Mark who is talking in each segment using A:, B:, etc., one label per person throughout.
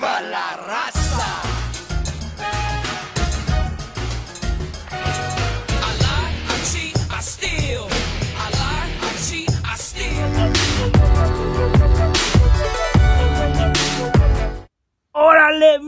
A: ¡Viva la raza! at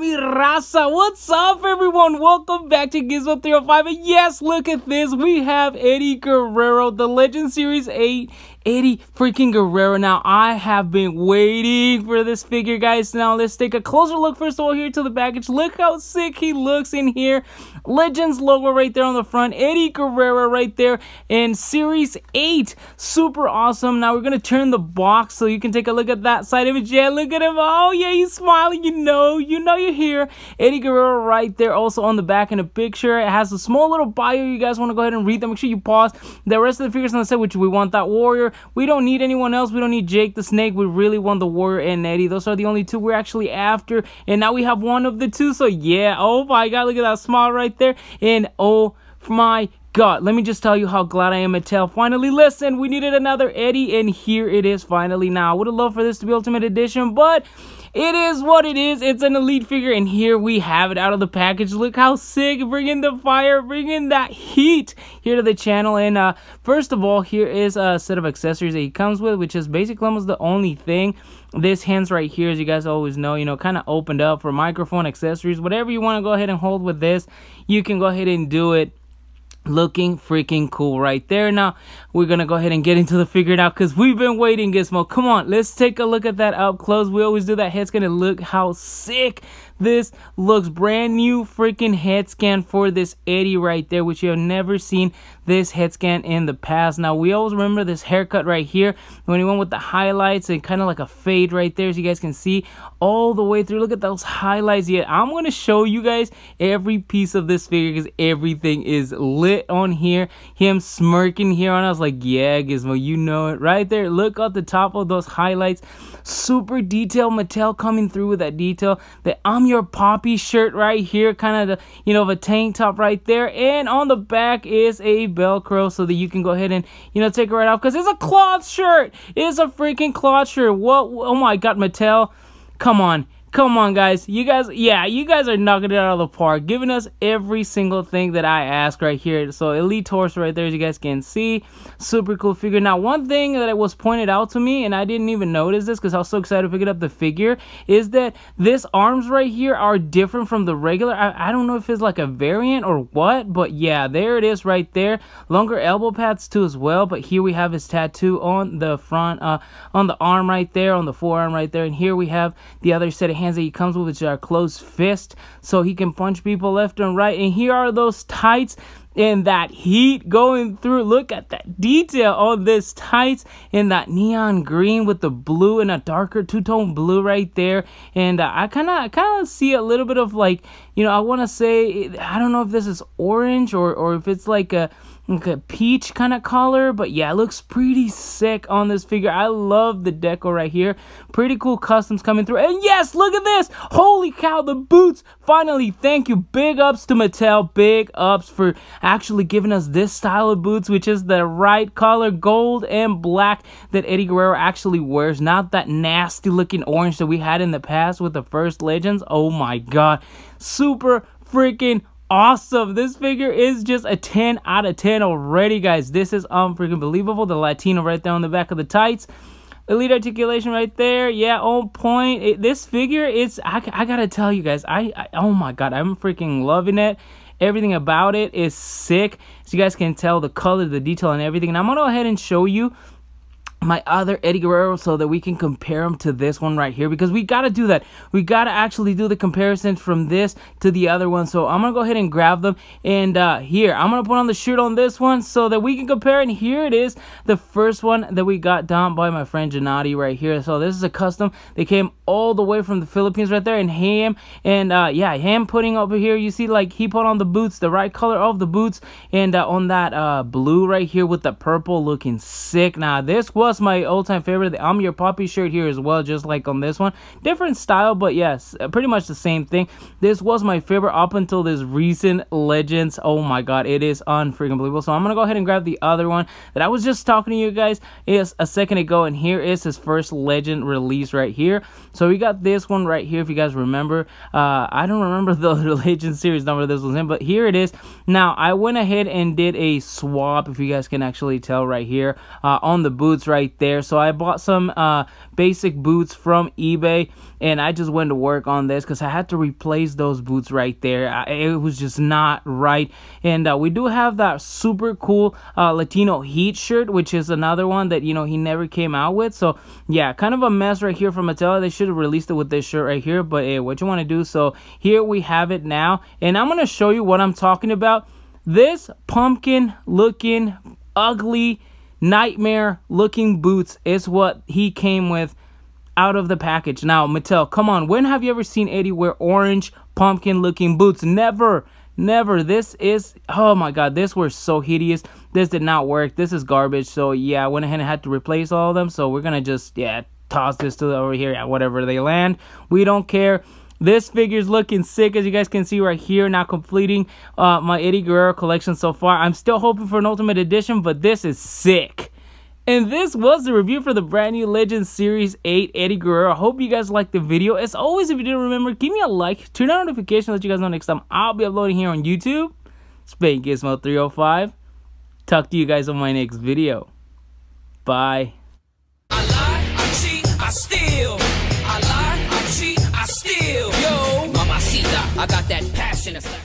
A: What's up, everyone? Welcome back to Gizmo 305. And yes, look at this. We have Eddie Guerrero, the Legend Series 8. Eddie freaking Guerrero. Now, I have been waiting for this figure, guys. Now, let's take a closer look, first of all, here to the package. Look how sick he looks in here. Legends logo right there on the front. Eddie Guerrero right there in Series 8. Super awesome. Now, we're going to turn the box so you can take a look at that side image. Yeah, look at him. Oh, yeah, he's smiling. You know, you know, you here. Eddie Guerrero right there also on the back in the picture. It has a small little bio. You guys want to go ahead and read them. Make sure you pause. The rest of the figures on the set, which we want that warrior. We don't need anyone else. We don't need Jake the Snake. We really want the warrior and Eddie. Those are the only two we're actually after. And now we have one of the two. So yeah. Oh my god. Look at that smile right there. And oh my God, let me just tell you how glad I am Mattel finally listen. We needed another Eddie, and here it is finally now. I would have loved for this to be Ultimate Edition, but it is what it is. It's an elite figure, and here we have it out of the package. Look how sick. Bring in the fire. Bring in that heat here to the channel. And uh, first of all, here is a set of accessories that he comes with, which is basically almost the only thing. This hand's right here, as you guys always know, you know, kind of opened up for microphone accessories. Whatever you want to go ahead and hold with this, you can go ahead and do it looking freaking cool right there now we're gonna go ahead and get into the figure it out because we've been waiting gizmo come on let's take a look at that up close we always do that head's gonna look how sick this looks brand new freaking head scan for this Eddie right there, which you have never seen this head scan in the past. Now, we always remember this haircut right here when he went with the highlights and kind of like a fade right there, as you guys can see all the way through. Look at those highlights yeah. I'm going to show you guys every piece of this figure because everything is lit on here. Him smirking here on us like, yeah, Gizmo, you know it. Right there, look at the top of those highlights super detail Mattel coming through with that detail. The I'm your poppy shirt right here, kind of the you know of a tank top right there, and on the back is a Velcro so that you can go ahead and you know take it right off because it's a cloth shirt. It's a freaking cloth shirt. What? Oh my God, Mattel, come on. Come on, guys. You guys, yeah, you guys are knocking it out of the park, giving us every single thing that I ask right here. So, Elite Torso right there, as you guys can see. Super cool figure. Now, one thing that was pointed out to me, and I didn't even notice this because I was so excited to pick up the figure, is that this arms right here are different from the regular. I, I don't know if it's like a variant or what, but yeah, there it is right there. Longer elbow pads too as well, but here we have his tattoo on the front, uh, on the arm right there, on the forearm right there, and here we have the other set of hands that he comes with, which are closed fist, so he can punch people left and right. And here are those tights and that heat going through. Look at that detail on this tights in that neon green with the blue and a darker two-tone blue right there. And uh, I kind of kind of see a little bit of like, you know, I want to say I don't know if this is orange or or if it's like a like a peach kind of color but yeah it looks pretty sick on this figure i love the deco right here pretty cool customs coming through and yes look at this holy cow the boots finally thank you big ups to mattel big ups for actually giving us this style of boots which is the right color gold and black that eddie guerrero actually wears not that nasty looking orange that we had in the past with the first legends oh my god super freaking awesome. This figure is just a 10 out of 10 already, guys. This is unfreaking believable. The Latino right there on the back of the tights. Elite articulation right there. Yeah, on point. It, this figure is, I, I gotta tell you guys, I, I, oh my god, I'm freaking loving it. Everything about it is sick. So you guys can tell the color, the detail, and everything. And I'm gonna go ahead and show you my other Eddie Guerrero so that we can compare them to this one right here because we got to do that. We got to actually do the comparison from this to the other one. So I'm going to go ahead and grab them and uh, here, I'm going to put on the shirt on this one so that we can compare and here it is, the first one that we got down by my friend Janati right here. So this is a custom. They came all the way from the Philippines right there and Ham and uh, yeah, Ham putting over here, you see like he put on the boots, the right color of the boots and uh, on that uh, blue right here with the purple looking sick. Now this was plus my all-time favorite, the I'm Your poppy shirt here as well, just like on this one. Different style, but yes, uh, pretty much the same thing. This was my favorite up until this recent Legends. Oh my god, it is unfreaking believable. So I'm going to go ahead and grab the other one that I was just talking to you guys is a second ago, and here is his first Legend release right here. So we got this one right here, if you guys remember. Uh, I don't remember the Legend series number this was in, but here it is. Now, I went ahead and did a swap, if you guys can actually tell right here, uh, on the boots right right there. So I bought some uh, basic boots from eBay and I just went to work on this because I had to replace those boots right there. I, it was just not right. And uh, we do have that super cool uh, Latino Heat shirt, which is another one that, you know, he never came out with. So, yeah, kind of a mess right here from Mattel. They should have released it with this shirt right here, but hey, eh, what you want to do. So, here we have it now. And I'm going to show you what I'm talking about. This pumpkin looking ugly nightmare looking boots is what he came with out of the package. Now, Mattel, come on. When have you ever seen Eddie wear orange pumpkin looking boots? Never. Never. This is, oh my God, this was so hideous. This did not work. This is garbage. So, yeah, I went ahead and had to replace all of them. So, we're going to just, yeah, toss this to over here at yeah, whatever they land. We don't care. This figure is looking sick, as you guys can see right here. Now completing uh, my Eddie Guerrero collection so far. I'm still hoping for an Ultimate Edition, but this is sick. And this was the review for the brand new Legends Series 8 Eddie Guerrero. I hope you guys liked the video. As always, if you didn't remember, give me a like, turn on notifications, let you guys know next time I'll be uploading here on YouTube. Spain Gizmo 305. Talk to you guys on my next video. Bye. I got that passion.